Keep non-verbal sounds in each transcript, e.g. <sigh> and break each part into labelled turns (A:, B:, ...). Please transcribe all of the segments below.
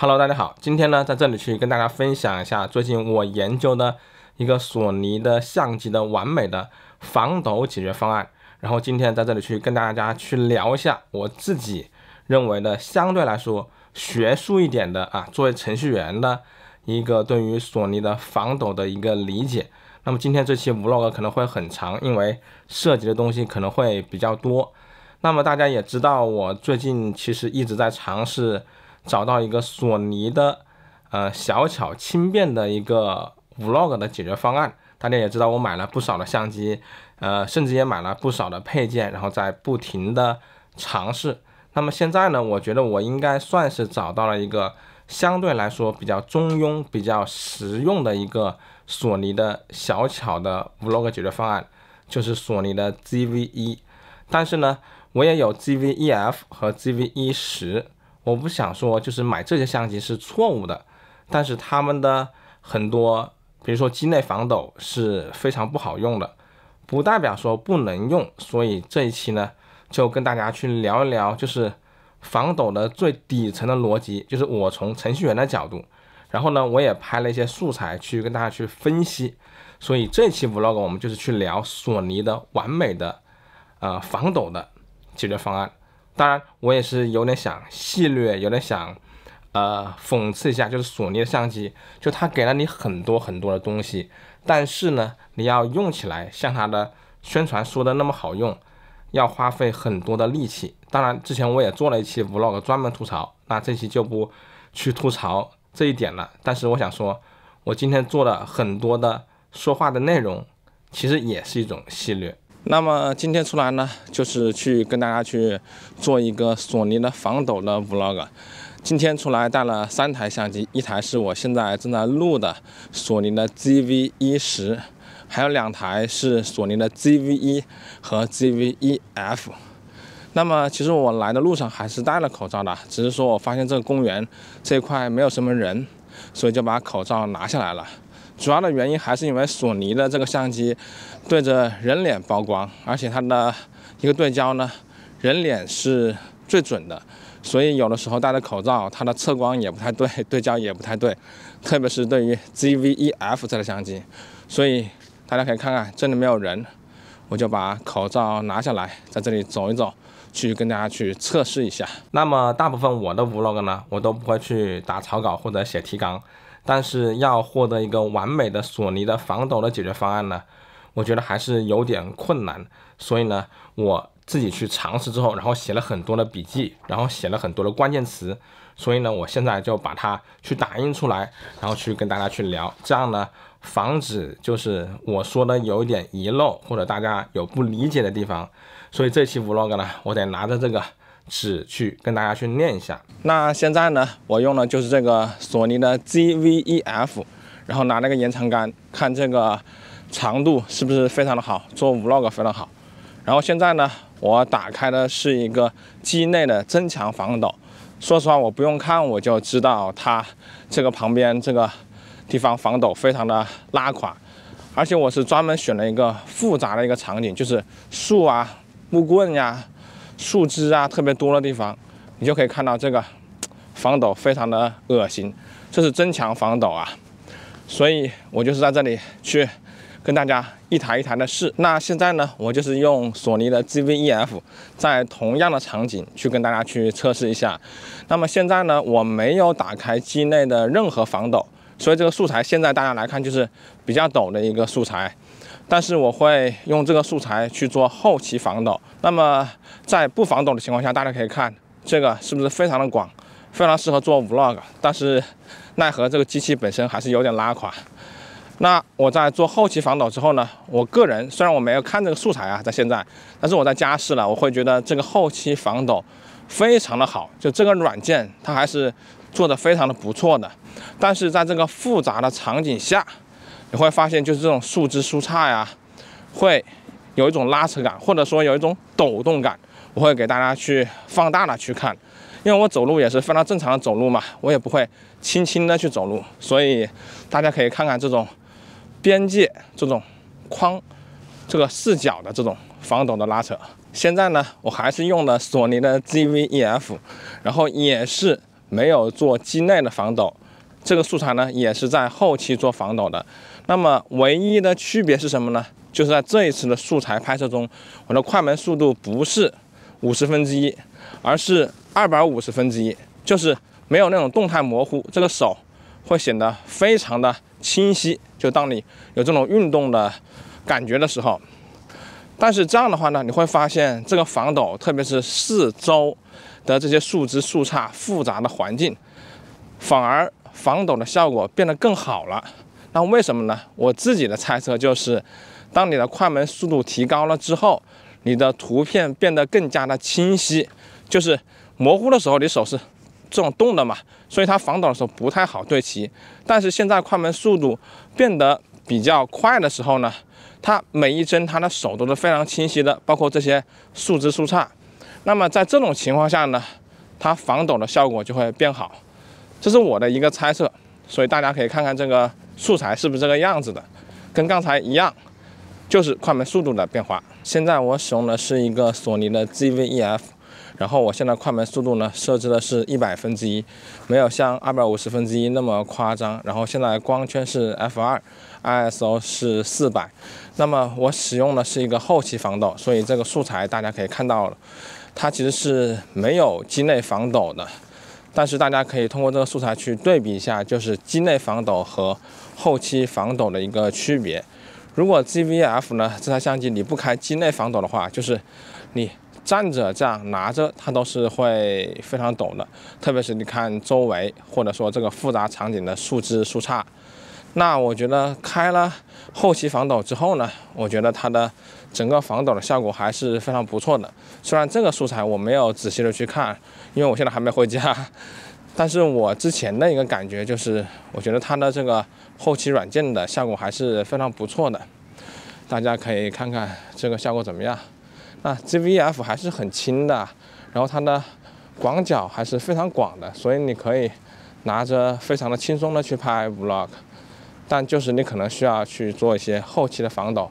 A: Hello，大家好，今天呢，在这里去跟大家分享一下最近我研究的一个索尼的相机的完美的防抖解决方案。然后今天在这里去跟大家去聊一下我自己认为的相对来说学术一点的啊，作为程序员的一个对于索尼的防抖的一个理解。那么今天这期 vlog 可能会很长，因为涉及的东西可能会比较多。那么大家也知道，我最近其实一直在尝试。找到一个索尼的呃小巧轻便的一个 vlog 的解决方案。大家也知道，我买了不少的相机，呃，甚至也买了不少的配件，然后在不停的尝试。那么现在呢，我觉得我应该算是找到了一个相对来说比较中庸、比较实用的一个索尼的小巧的 vlog 解决方案，就是索尼的 ZV e 但是呢，我也有 ZV e F 和 ZV e 十。我不想说，就是买这些相机是错误的，但是他们的很多，比如说机内防抖是非常不好用的，不代表说不能用。所以这一期呢，就跟大家去聊一聊，就是防抖的最底层的逻辑，就是我从程序员的角度，然后呢，我也拍了一些素材去跟大家去分析。所以这期 vlog 我们就是去聊索尼的完美的，呃，防抖的解决方案。当然，我也是有点想戏谑，有点想，呃，讽刺一下，就是索尼的相机，就它给了你很多很多的东西，但是呢，你要用起来像它的宣传说的那么好用，要花费很多的力气。当然，之前我也做了一期 Vlog 专门吐槽，那这期就不去吐槽这一点了。但是我想说，我今天做了很多的说话的内容，其实也是一种戏谑。那么今天出来呢，就是去跟大家去做一个索尼的防抖的 Vlog。今天出来带了三台相机，一台是我现在正在录的索尼的 ZV 1十，还有两台是索尼的 ZV 1和 ZV 1 F。那么其实我来的路上还是戴了口罩的，只是说我发现这个公园这一块没有什么人，所以就把口罩拿下来了。主要的原因还是因为索尼的这个相机对着人脸曝光，而且它的一个对焦呢，人脸是最准的，所以有的时候戴的口罩，它的测光也不太对，对焦也不太对，<laughs> 特别是对于 ZV-EF 这个相机，所以大家可以看看这里没有人，我就把口罩拿下来，在这里走一走，去跟大家去测试一下。那么大部分我的 vlog 呢，我都不会去打草稿或者写提纲。但是要获得一个完美的索尼的防抖的解决方案呢，我觉得还是有点困难。所以呢，我自己去尝试之后，然后写了很多的笔记，然后写了很多的关键词。所以呢，我现在就把它去打印出来，然后去跟大家去聊。这样呢，防止就是我说的有一点遗漏，或者大家有不理解的地方。所以这期 vlog 呢，我得拿着这个。是去跟大家去念一下。那现在呢，我用的就是这个索尼的 z v e f 然后拿那个延长杆，看这个长度是不是非常的好，做 vlog 非常好。然后现在呢，我打开的是一个机内的增强防抖。说实话，我不用看我就知道它这个旁边这个地方防抖非常的拉垮，而且我是专门选了一个复杂的一个场景，就是树啊、木棍呀。树枝啊，特别多的地方，你就可以看到这个 <tsk> 防抖非常的恶心，这是增强防抖啊。所以，我就是在这里去跟大家一台一台的试。那现在呢，我就是用索尼的 G V E F，在同样的场景去跟大家去测试一下。那么现在呢，我没有打开机内的任何防抖，所以这个素材现在大家来看就是比较抖的一个素材。但是我会用这个素材去做后期防抖。那么在不防抖的情况下，大家可以看这个是不是非常的广，非常适合做 vlog。但是奈何这个机器本身还是有点拉垮。那我在做后期防抖之后呢？我个人虽然我没有看这个素材啊，在现在，但是我在加试了，我会觉得这个后期防抖非常的好。就这个软件它还是做的非常的不错的。但是在这个复杂的场景下。你会发现，就是这种树枝、树杈呀，会有一种拉扯感，或者说有一种抖动感。我会给大家去放大了去看，因为我走路也是非常正常的走路嘛，我也不会轻轻的去走路，所以大家可以看看这种边界、这种框、这个视角的这种防抖的拉扯。现在呢，我还是用的索尼的 ZV-EF，然后也是没有做机内的防抖，这个素材呢也是在后期做防抖的。那么唯一的区别是什么呢？就是在这一次的素材拍摄中，我的快门速度不是五十分之一，而是二百五十分之一，就是没有那种动态模糊，这个手会显得非常的清晰。就当你有这种运动的感觉的时候，但是这样的话呢，你会发现这个防抖，特别是四周的这些树枝、树杈复杂的环境，反而防抖的效果变得更好了。那为什么呢？我自己的猜测就是，当你的快门速度提高了之后，你的图片变得更加的清晰。就是模糊的时候，你手是这种动的嘛，所以它防抖的时候不太好对齐。但是现在快门速度变得比较快的时候呢，它每一帧它的手都是非常清晰的，包括这些树枝、数差。那么在这种情况下呢，它防抖的效果就会变好。这是我的一个猜测，所以大家可以看看这个。素材是不是这个样子的？跟刚才一样，就是快门速度的变化。现在我使用的是一个索尼的 G V E F，然后我现在快门速度呢设置的是一百分之一，没有像二百五十分之一那么夸张。然后现在光圈是 f 二，ISO 是四百。那么我使用的是一个后期防抖，所以这个素材大家可以看到了，它其实是没有机内防抖的。但是大家可以通过这个素材去对比一下，就是机内防抖和后期防抖的一个区别，如果 G V F 呢，这台相机你不开机内防抖的话，就是你站着这样拿着，它都是会非常抖的。特别是你看周围或者说这个复杂场景的树枝、树杈，那我觉得开了后期防抖之后呢，我觉得它的整个防抖的效果还是非常不错的。虽然这个素材我没有仔细的去看，因为我现在还没回家，但是我之前的一个感觉就是，我觉得它的这个。后期软件的效果还是非常不错的，大家可以看看这个效果怎么样。那 ZV-F 还是很轻的，然后它的广角还是非常广的，所以你可以拿着非常的轻松的去拍 vlog。但就是你可能需要去做一些后期的防抖，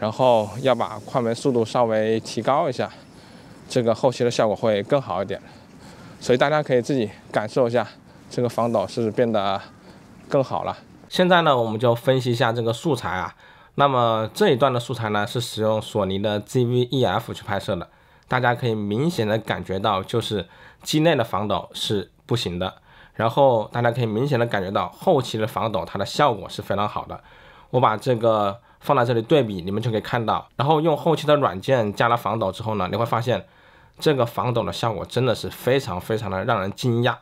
A: 然后要把快门速度稍微提高一下，这个后期的效果会更好一点。所以大家可以自己感受一下，这个防抖是变得更好了。现在呢，我们就分析一下这个素材啊。那么这一段的素材呢，是使用索尼的 ZV-EF 去拍摄的。大家可以明显的感觉到，就是机内的防抖是不行的。然后大家可以明显的感觉到，后期的防抖它的效果是非常好的。我把这个放在这里对比，你们就可以看到。然后用后期的软件加了防抖之后呢，你会发现这个防抖的效果真的是非常非常的让人惊讶。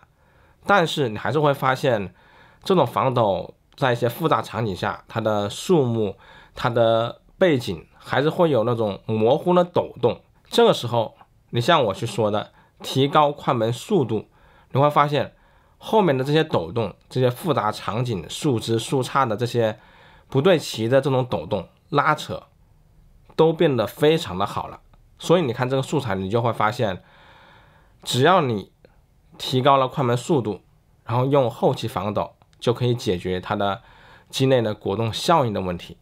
A: 但是你还是会发现，这种防抖。在一些复杂场景下，它的树木、它的背景还是会有那种模糊的抖动。这个时候，你像我去说的，提高快门速度，你会发现后面的这些抖动、这些复杂场景、树枝、树杈的这些不对齐的这种抖动拉扯，都变得非常的好了。所以你看这个素材，你就会发现，只要你提高了快门速度，然后用后期防抖。就可以解决它的机内的果冻效应的问题。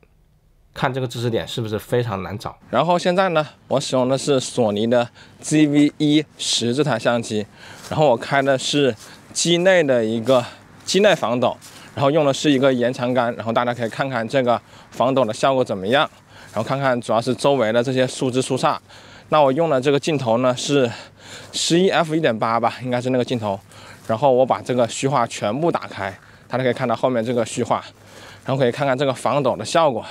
A: 看这个知识点是不是非常难找？然后现在呢，我使用的是索尼的 ZV E 十这台相机，然后我开的是机内的一个机内防抖，然后用的是一个延长杆，然后大家可以看看这个防抖的效果怎么样，然后看看主要是周围的这些树枝树杈。那我用的这个镜头呢是11 F 1.8吧，应该是那个镜头。然后我把这个虚化全部打开。大家可以看到后面这个虚化，然后可以看看这个防抖的效果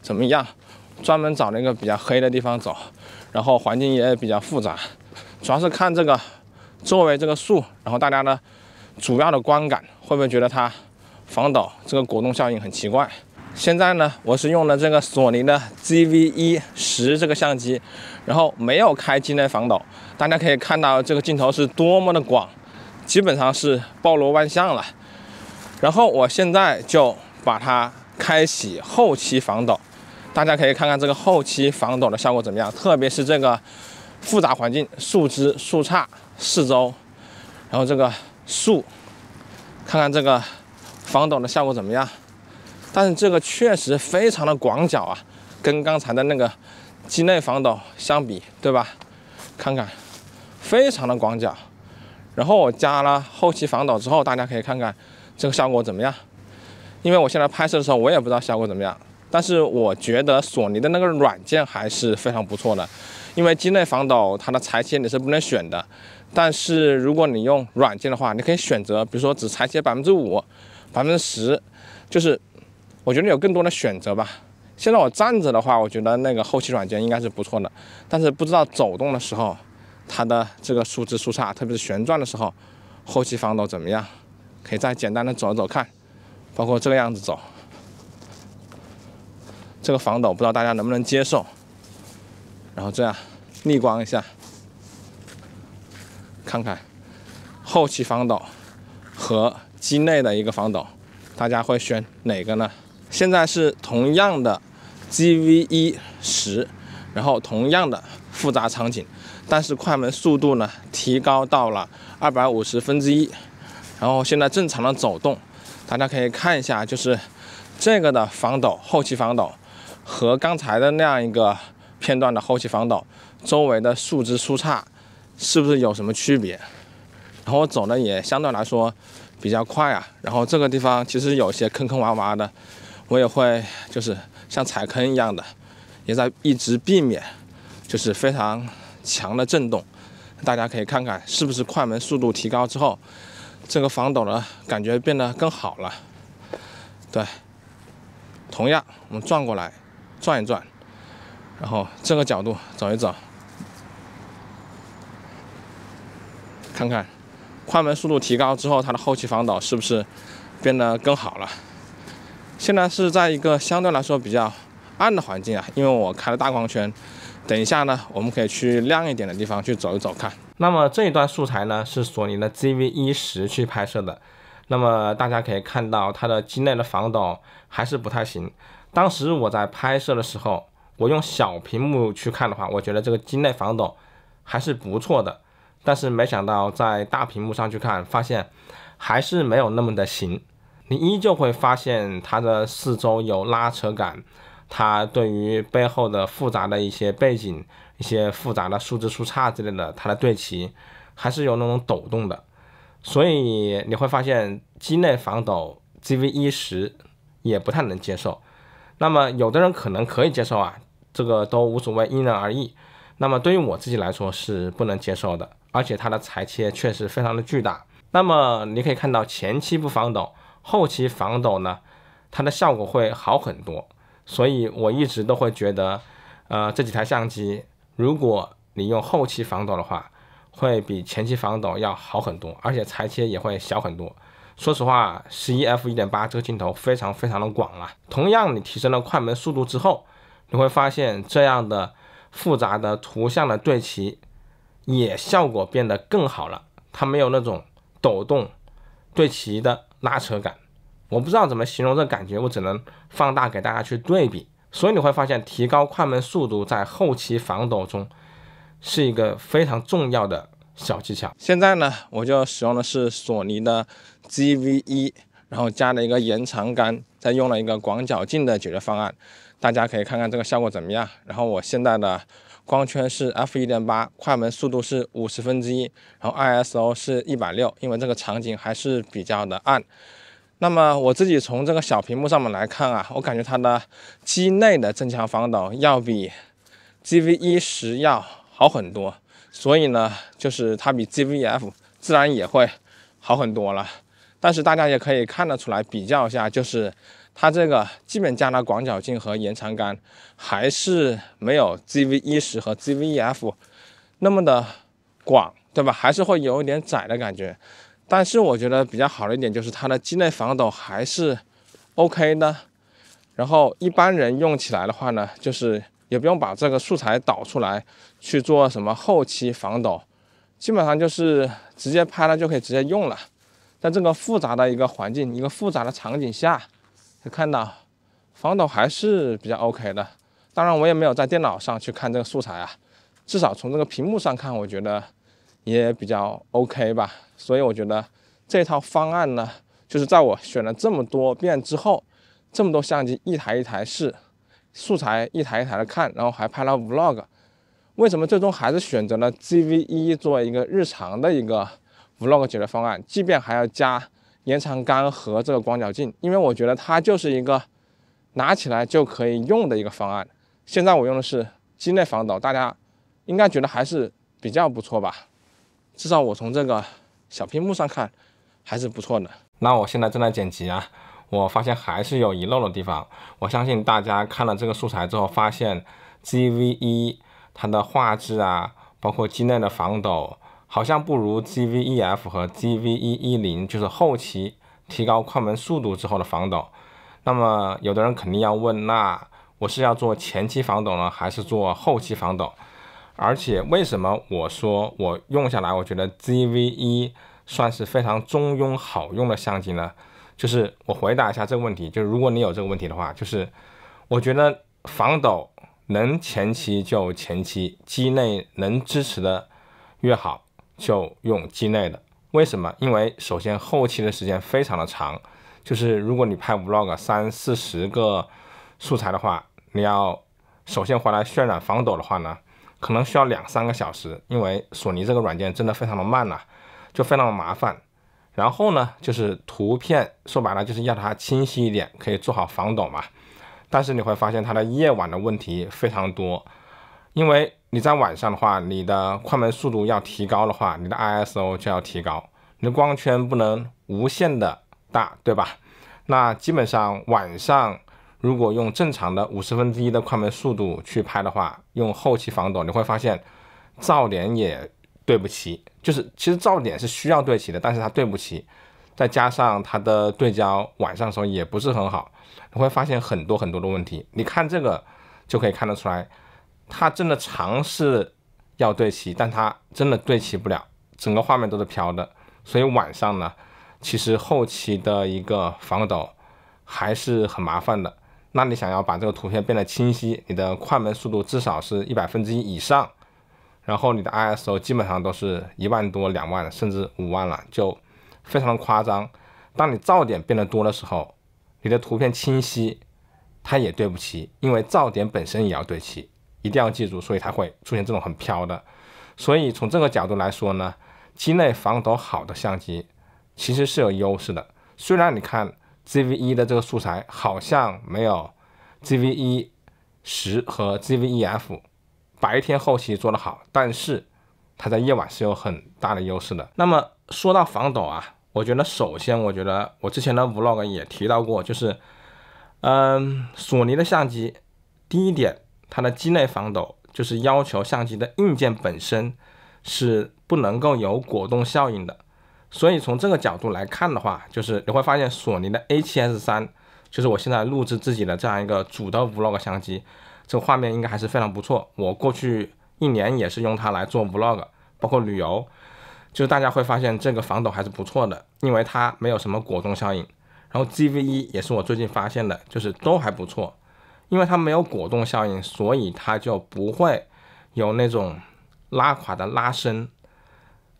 A: 怎么样。专门找了一个比较黑的地方走，然后环境也比较复杂，主要是看这个周围这个树，然后大家的主要的观感会不会觉得它防抖这个果冻效应很奇怪？现在呢，我是用的这个索尼的 ZV-E10 这个相机，然后没有开机内防抖，大家可以看到这个镜头是多么的广，基本上是包罗万象了。然后我现在就把它开启后期防抖，大家可以看看这个后期防抖的效果怎么样，特别是这个复杂环境，树枝、树杈、四周，然后这个树，看看这个防抖的效果怎么样。但是这个确实非常的广角啊，跟刚才的那个机内防抖相比，对吧？看看，非常的广角。然后我加了后期防抖之后，大家可以看看。这个效果怎么样？因为我现在拍摄的时候，我也不知道效果怎么样。但是我觉得索尼的那个软件还是非常不错的。因为机内防抖，它的裁切你是不能选的。但是如果你用软件的话，你可以选择，比如说只裁切百分之五、百分之十，就是我觉得有更多的选择吧。现在我站着的话，我觉得那个后期软件应该是不错的。但是不知道走动的时候，它的这个树枝树杈，特别是旋转的时候，后期防抖怎么样？可以再简单的走一走看，包括这个样子走，这个防抖不知道大家能不能接受。然后这样逆光一下，看看后期防抖和机内的一个防抖，大家会选哪个呢？现在是同样的 G V 一十，然后同样的复杂场景，但是快门速度呢提高到了二百五十分之一。然后现在正常的走动，大家可以看一下，就是这个的防抖后期防抖，和刚才的那样一个片段的后期防抖，周围的树枝、树杈是不是有什么区别？然后我走的也相对来说比较快啊。然后这个地方其实有些坑坑洼洼的，我也会就是像踩坑一样的，也在一直避免，就是非常强的震动。大家可以看看是不是快门速度提高之后。这个防抖呢，感觉变得更好了。对，同样我们转过来，转一转，然后这个角度走一走，看看快门速度提高之后，它的后期防抖是不是变得更好了。现在是在一个相对来说比较暗的环境啊，因为我开了大光圈。等一下呢，我们可以去亮一点的地方去走一走看。那么这一段素材呢，是索尼的 ZV-E10 去拍摄的。那么大家可以看到，它的机内的防抖还是不太行。当时我在拍摄的时候，我用小屏幕去看的话，我觉得这个机内防抖还是不错的。但是没想到在大屏幕上去看，发现还是没有那么的行。你依旧会发现它的四周有拉扯感。它对于背后的复杂的一些背景、一些复杂的数字树杈之类的，它的对齐还是有那种抖动的，所以你会发现机内防抖 G V 一十也不太能接受。那么有的人可能可以接受啊，这个都无所谓，因人而异。那么对于我自己来说是不能接受的，而且它的裁切确实非常的巨大。那么你可以看到前期不防抖，后期防抖呢，它的效果会好很多。所以我一直都会觉得，呃，这几台相机，如果你用后期防抖的话，会比前期防抖要好很多，而且裁切也会小很多。说实话，11 F 1.8这个镜头非常非常的广了。同样，你提升了快门速度之后，你会发现这样的复杂的图像的对齐也效果变得更好了，它没有那种抖动对齐的拉扯感。我不知道怎么形容这感觉，我只能放大给大家去对比，所以你会发现提高快门速度在后期防抖中是一个非常重要的小技巧。现在呢，我就使用的是索尼的 G V 一，然后加了一个延长杆，再用了一个广角镜的解决方案，大家可以看看这个效果怎么样。然后我现在的光圈是 f 1.8，快门速度是五十分之一，然后 ISO 是一百六，因为这个场景还是比较的暗。那么我自己从这个小屏幕上面来看啊，我感觉它的机内的增强防抖要比 G V E 十要好很多，所以呢，就是它比 G V F 自然也会好很多了。但是大家也可以看得出来，比较一下，就是它这个基本加了广角镜和延长杆，还是没有 G V E 十和 G V E F 那么的广，对吧？还是会有一点窄的感觉。但是我觉得比较好的一点就是它的机内防抖还是 OK 的，然后一般人用起来的话呢，就是也不用把这个素材导出来去做什么后期防抖，基本上就是直接拍了就可以直接用了。在这个复杂的一个环境、一个复杂的场景下，可以看到防抖还是比较 OK 的。当然我也没有在电脑上去看这个素材啊，至少从这个屏幕上看，我觉得。也比较 OK 吧，所以我觉得这套方案呢，就是在我选了这么多遍之后，这么多相机一台一台试，素材一台一台的看，然后还拍了 Vlog，为什么最终还是选择了 GVE 作为一个日常的一个 Vlog 解决方案？即便还要加延长杆和这个广角镜，因为我觉得它就是一个拿起来就可以用的一个方案。现在我用的是机内防抖，大家应该觉得还是比较不错吧。至少我从这个小屏幕上看，还是不错的。那我现在正在剪辑啊，我发现还是有遗漏的地方。我相信大家看了这个素材之后，发现 GVE 它的画质啊，包括机内的防抖，好像不如 GVEF 和 GVE10，就是后期提高快门速度之后的防抖。那么有的人肯定要问，那我是要做前期防抖呢，还是做后期防抖？而且为什么我说我用下来，我觉得 ZV-E 算是非常中庸好用的相机呢？就是我回答一下这个问题，就是如果你有这个问题的话，就是我觉得防抖能前期就前期，机内能支持的越好就用机内的。为什么？因为首先后期的时间非常的长，就是如果你拍 vlog 三四十个素材的话，你要首先回来渲染防抖的话呢？可能需要两三个小时，因为索尼这个软件真的非常的慢呐，就非常的麻烦。然后呢，就是图片，说白了就是要它清晰一点，可以做好防抖嘛。但是你会发现它的夜晚的问题非常多，因为你在晚上的话，你的快门速度要提高的话，你的 ISO 就要提高，你的光圈不能无限的大，对吧？那基本上晚上。如果用正常的五十分之一的快门速度去拍的话，用后期防抖，你会发现噪点也对不齐。就是其实噪点是需要对齐的，但是它对不齐，再加上它的对焦，晚上的时候也不是很好，你会发现很多很多的问题。你看这个就可以看得出来，它真的尝试要对齐，但它真的对齐不了，整个画面都是飘的。所以晚上呢，其实后期的一个防抖还是很麻烦的。那你想要把这个图片变得清晰，你的快门速度至少是一百分之一以上，然后你的 ISO 基本上都是一万多、两万，甚至五万了，就非常的夸张。当你噪点变得多的时候，你的图片清晰，它也对不齐，因为噪点本身也要对齐，一定要记住，所以才会出现这种很飘的。所以从这个角度来说呢，机内防抖好的相机其实是有优势的，虽然你看。G V 一的这个素材好像没有 G V 一十和 G V 一 F，白天后期做的好，但是它在夜晚是有很大的优势的。那么说到防抖啊，我觉得首先，我觉得我之前的 Vlog 也提到过，就是嗯，索尼的相机，第一点，它的机内防抖就是要求相机的硬件本身是不能够有果冻效应的。所以从这个角度来看的话，就是你会发现索尼的 A7S 三，就是我现在录制自己的这样一个主的 Vlog 相机，这个画面应该还是非常不错。我过去一年也是用它来做 Vlog，包括旅游，就是大家会发现这个防抖还是不错的，因为它没有什么果冻效应。然后 GV 一也是我最近发现的，就是都还不错，因为它没有果冻效应，所以它就不会有那种拉垮的拉伸。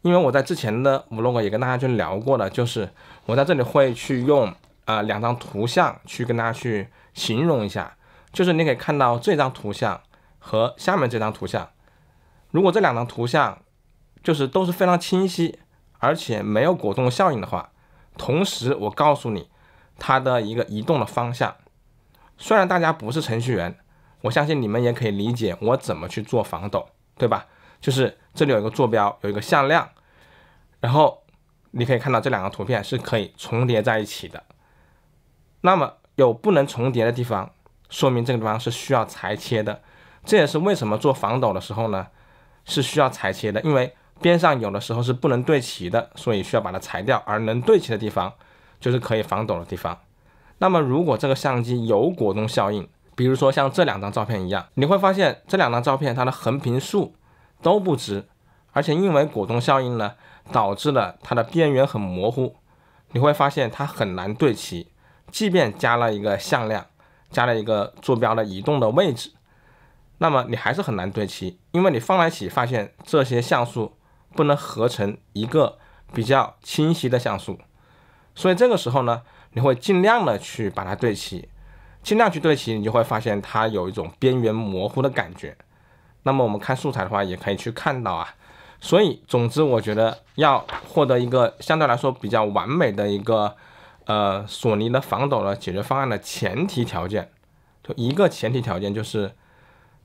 A: 因为我在之前的 vlog 也跟大家去聊过了，就是我在这里会去用呃两张图像去跟大家去形容一下，就是你可以看到这张图像和下面这张图像，如果这两张图像就是都是非常清晰，而且没有果冻效应的话，同时我告诉你它的一个移动的方向，虽然大家不是程序员，我相信你们也可以理解我怎么去做防抖，对吧？就是。这里有一个坐标，有一个向量，然后你可以看到这两个图片是可以重叠在一起的。那么有不能重叠的地方，说明这个地方是需要裁切的。这也是为什么做防抖的时候呢，是需要裁切的，因为边上有的时候是不能对齐的，所以需要把它裁掉。而能对齐的地方，就是可以防抖的地方。那么如果这个相机有果冻效应，比如说像这两张照片一样，你会发现这两张照片它的横平竖。都不直，而且因为果冻效应呢，导致了它的边缘很模糊。你会发现它很难对齐，即便加了一个向量，加了一个坐标的移动的位置，那么你还是很难对齐，因为你放在一起发现这些像素不能合成一个比较清晰的像素。所以这个时候呢，你会尽量的去把它对齐，尽量去对齐，你就会发现它有一种边缘模糊的感觉。那么我们看素材的话，也可以去看到啊。所以，总之，我觉得要获得一个相对来说比较完美的一个呃索尼的防抖的解决方案的前提条件，就一个前提条件就是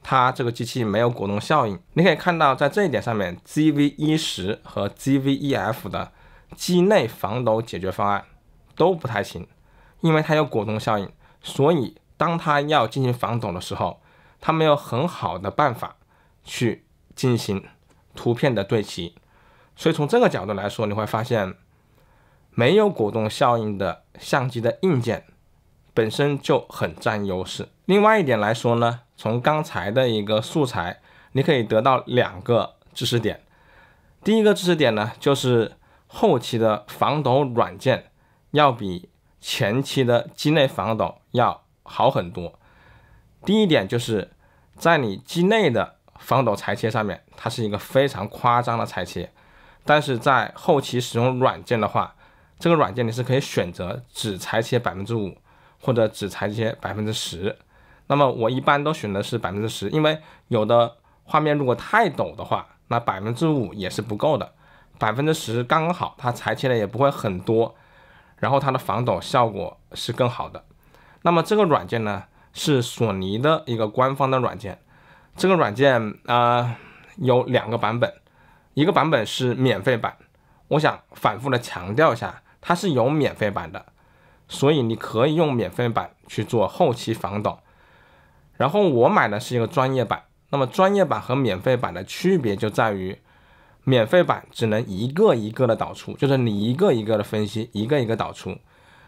A: 它这个机器没有果冻效应。你可以看到，在这一点上面，ZV 一十和 ZV e F 的机内防抖解决方案都不太行，因为它有果冻效应。所以，当它要进行防抖的时候，它没有很好的办法。去进行图片的对齐，所以从这个角度来说，你会发现没有果冻效应的相机的硬件本身就很占优势。另外一点来说呢，从刚才的一个素材，你可以得到两个知识点。第一个知识点呢，就是后期的防抖软件要比前期的机内防抖要好很多。第一点就是在你机内的。防抖裁切上面，它是一个非常夸张的裁切，但是在后期使用软件的话，这个软件你是可以选择只裁切百分之五，或者只裁切百分之十。那么我一般都选的是百分之十，因为有的画面如果太抖的话，那百分之五也是不够的，百分之十刚刚好，它裁切的也不会很多，然后它的防抖效果是更好的。那么这个软件呢，是索尼的一个官方的软件。这个软件啊有两个版本，一个版本是免费版，我想反复的强调一下，它是有免费版的，所以你可以用免费版去做后期防抖。然后我买的是一个专业版，那么专业版和免费版的区别就在于，免费版只能一个一个的导出，就是你一个一个的分析，一个一个导出。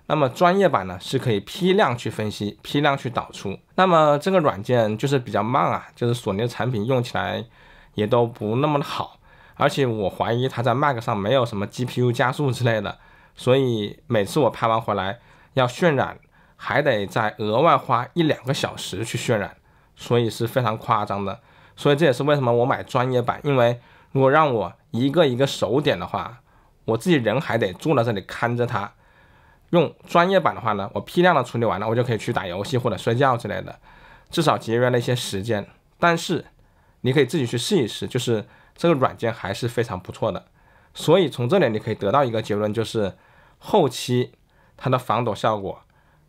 A: 那么专业版呢是可以批量去分析、批量去导出。那么这个软件就是比较慢啊，就是索尼的产品用起来也都不那么的好，而且我怀疑它在 Mac 上没有什么 GPU 加速之类的，所以每次我拍完回来要渲染，还得再额外花一两个小时去渲染，所以是非常夸张的。所以这也是为什么我买专业版，因为如果让我一个一个手点的话，我自己人还得坐在这里看着它。用专业版的话呢，我批量的处理完了，我就可以去打游戏或者睡觉之类的，至少节约了一些时间。但是你可以自己去试一试，就是这个软件还是非常不错的。所以从这里你可以得到一个结论，就是后期它的防抖效果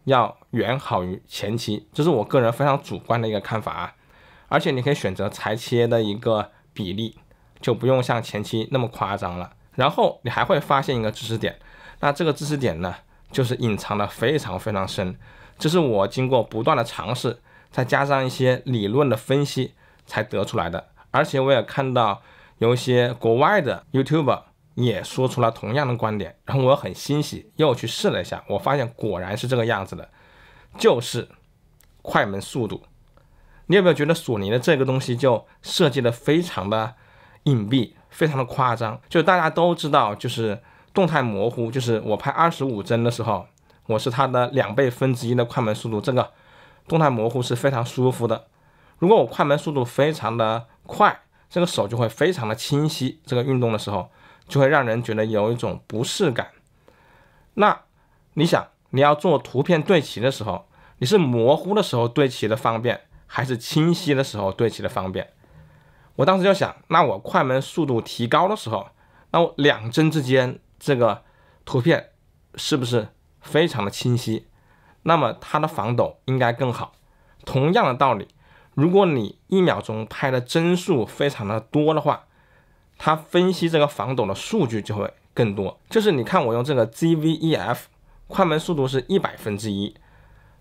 A: 要远好于前期，这是我个人非常主观的一个看法。啊。而且你可以选择裁切的一个比例，就不用像前期那么夸张了。然后你还会发现一个知识点，那这个知识点呢？就是隐藏的非常非常深，这是我经过不断的尝试，再加上一些理论的分析才得出来的。而且我也看到有一些国外的 YouTube 也说出了同样的观点，然后我很欣喜，又去试了一下，我发现果然是这个样子的，就是快门速度。你有没有觉得索尼的这个东西就设计的非常的隐蔽，非常的夸张？就大家都知道，就是。动态模糊就是我拍二十五帧的时候，我是它的两倍分之一的快门速度。这个动态模糊是非常舒服的。如果我快门速度非常的快，这个手就会非常的清晰。这个运动的时候就会让人觉得有一种不适感。那你想，你要做图片对齐的时候，你是模糊的时候对齐的方便，还是清晰的时候对齐的方便？我当时就想，那我快门速度提高的时候，那我两帧之间。这个图片是不是非常的清晰？那么它的防抖应该更好。同样的道理，如果你一秒钟拍的帧数非常的多的话，它分析这个防抖的数据就会更多。就是你看我用这个 ZV EF，快门速度是一百分之一，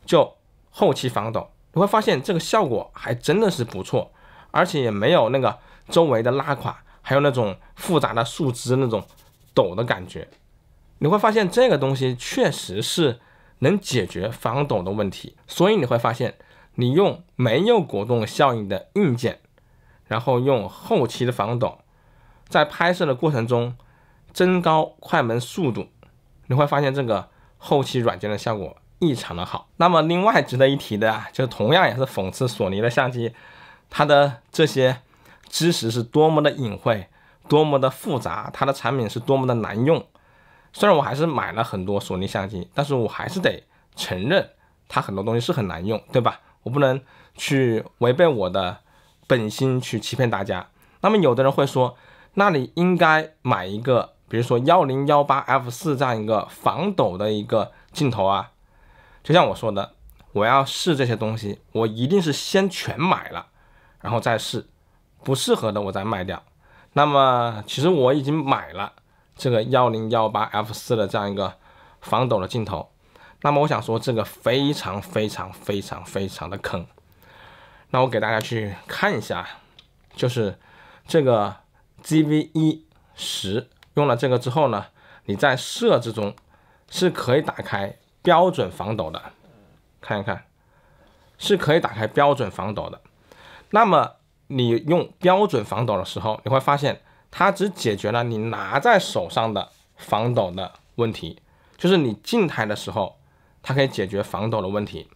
A: 就后期防抖，你会发现这个效果还真的是不错，而且也没有那个周围的拉垮，还有那种复杂的树枝那种。抖的感觉，你会发现这个东西确实是能解决防抖的问题。所以你会发现，你用没有果冻效应的硬件，然后用后期的防抖，在拍摄的过程中增高快门速度，你会发现这个后期软件的效果异常的好。那么另外值得一提的啊，就同样也是讽刺索尼的相机，它的这些知识是多么的隐晦。多么的复杂，它的产品是多么的难用。虽然我还是买了很多索尼相机，但是我还是得承认，它很多东西是很难用，对吧？我不能去违背我的本心去欺骗大家。那么，有的人会说，那你应该买一个，比如说幺零幺八 F 四这样一个防抖的一个镜头啊。就像我说的，我要试这些东西，我一定是先全买了，然后再试，不适合的我再卖掉。那么其实我已经买了这个幺零幺八 F 四的这样一个防抖的镜头。那么我想说，这个非常非常非常非常的坑。那我给大家去看一下，就是这个 G V 一十用了这个之后呢，你在设置中是可以打开标准防抖的，看一看，是可以打开标准防抖的。那么。你用标准防抖的时候，你会发现它只解决了你拿在手上的防抖的问题，就是你静态的时候，它可以解决防抖的问题。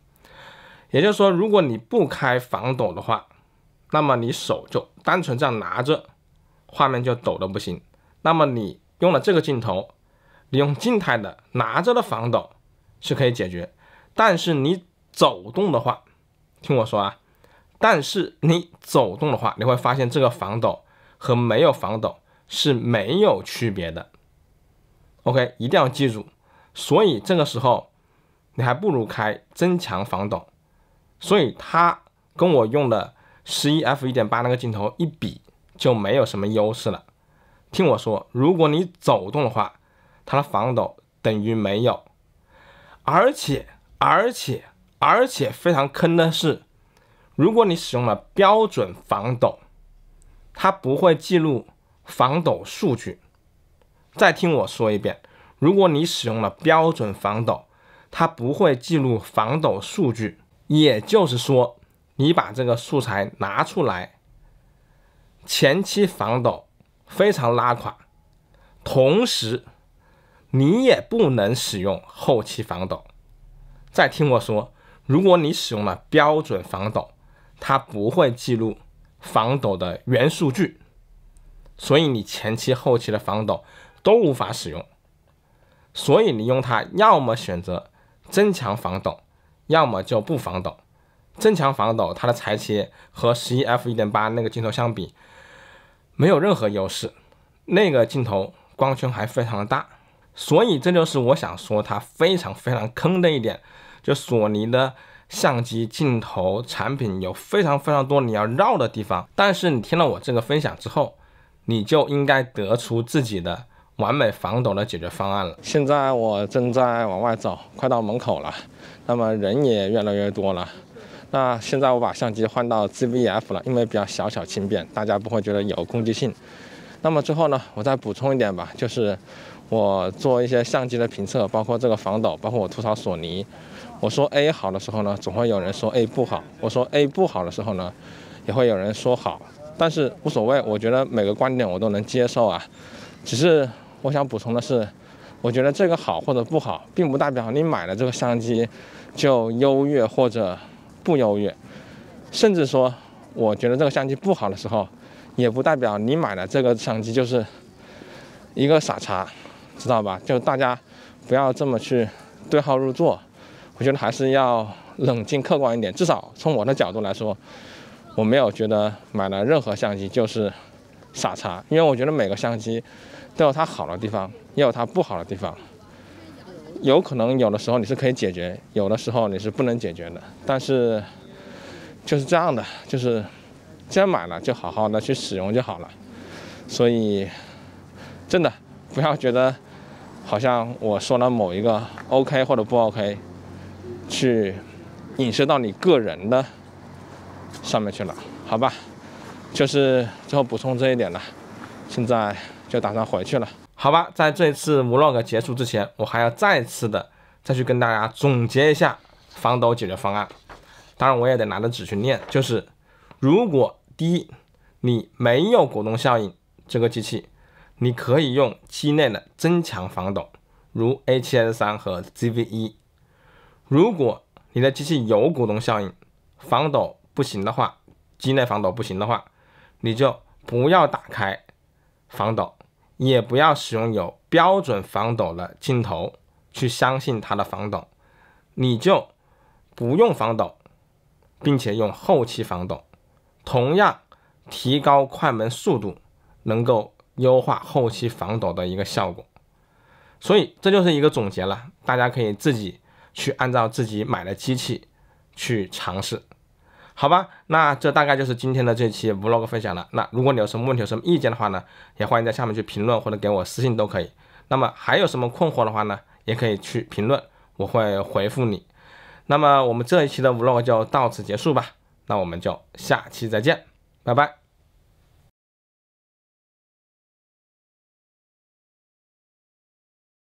A: 也就是说，如果你不开防抖的话，那么你手就单纯这样拿着，画面就抖的不行。那么你用了这个镜头，你用静态的拿着的防抖是可以解决，但是你走动的话，听我说啊。但是你走动的话，你会发现这个防抖和没有防抖是没有区别的。OK，一定要记住。所以这个时候你还不如开增强防抖。所以它跟我用的十一 F 一点八那个镜头一比，就没有什么优势了。听我说，如果你走动的话，它的防抖等于没有。而且，而且，而且非常坑的是。如果你使用了标准防抖，它不会记录防抖数据。再听我说一遍，如果你使用了标准防抖，它不会记录防抖数据。也就是说，你把这个素材拿出来，前期防抖非常拉垮，同时你也不能使用后期防抖。再听我说，如果你使用了标准防抖，它不会记录防抖的原数据，所以你前期后期的防抖都无法使用。所以你用它，要么选择增强防抖，要么就不防抖。增强防抖，它的裁切和 11f1.8 那个镜头相比没有任何优势，那个镜头光圈还非常的大。所以这就是我想说它非常非常坑的一点，就索尼的。相机镜头产品有非常非常多你要绕的地方，但是你听了我这个分享之后，你就应该得出自己的完美防抖的解决方案了。现在我正在往外走，快到门口了，那么人也越来越多了。那现在我把相机换到 ZV-F 了，因为比较小巧轻便，大家不会觉得有攻击性。那么最后呢，我再补充一点吧，就是我做一些相机的评测，包括这个防抖，包括我吐槽索尼。我说 A 好的时候呢，总会有人说 A 不好；我说 A 不好的时候呢，也会有人说好。但是无所谓，我觉得每个观点我都能接受啊。只是我想补充的是，我觉得这个好或者不好，并不代表你买了这个相机就优越或者不优越。甚至说，我觉得这个相机不好的时候，也不代表你买了这个相机就是一个傻叉，知道吧？就大家不要这么去对号入座。我觉得还是要冷静客观一点。至少从我的角度来说，我没有觉得买了任何相机就是傻叉，因为我觉得每个相机都有它好的地方，也有它不好的地方。有可能有的时候你是可以解决，有的时候你是不能解决的。但是就是这样的，就是既然买了就好好的去使用就好了。所以真的不要觉得好像我说了某一个 OK 或者不 OK。去影射到你个人的上面去了，好吧？就是最后补充这一点了。现在就打算回去了，好吧？在这次 vlog 结束之前，我还要再次的再去跟大家总结一下防抖解决方案。当然，我也得拿着纸去念。就是如果第一你没有果冻效应这个机器，你可以用机内的增强防抖，如 A7S3 和 ZV-E。如果你的机器有鼓动效应，防抖不行的话，机内防抖不行的话，你就不要打开防抖，也不要使用有标准防抖的镜头去相信它的防抖，你就不用防抖，并且用后期防抖，同样提高快门速度，能够优化后期防抖的一个效果。所以这就是一个总结了，大家可以自己。去按照自己买的机器去尝试，好吧？那这大概就是今天的这期 vlog 分享了。那如果你有什么问题、有什么意见的话呢，也欢迎在下面去评论或者给我私信都可以。那么还有什么困惑的话呢，也可以去评论，我会回复你。那么我们这一期的 vlog 就到此结束吧。那我们就下期再见，拜拜。